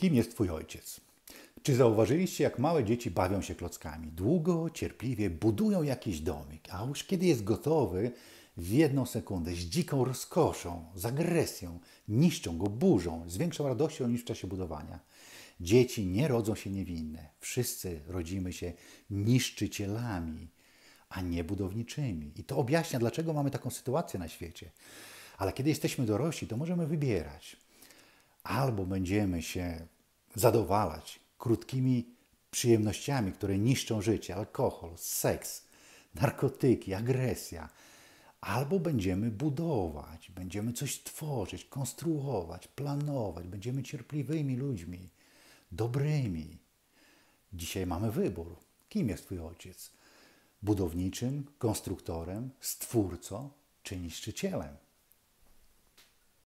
Kim jest Twój ojciec? Czy zauważyliście, jak małe dzieci bawią się klockami? Długo, cierpliwie budują jakiś domik, a już kiedy jest gotowy, w jedną sekundę, z dziką rozkoszą, z agresją, niszczą go, burzą, z większą radością niż w czasie budowania. Dzieci nie rodzą się niewinne. Wszyscy rodzimy się niszczycielami, a nie budowniczymi. I to objaśnia, dlaczego mamy taką sytuację na świecie. Ale kiedy jesteśmy dorośli, to możemy wybierać albo będziemy się zadowalać krótkimi przyjemnościami, które niszczą życie alkohol, seks, narkotyki, agresja albo będziemy budować, będziemy coś tworzyć, konstruować, planować, będziemy cierpliwymi ludźmi, dobrymi. Dzisiaj mamy wybór. Kim jest Twój ojciec? Budowniczym, konstruktorem, stwórcą czy niszczycielem?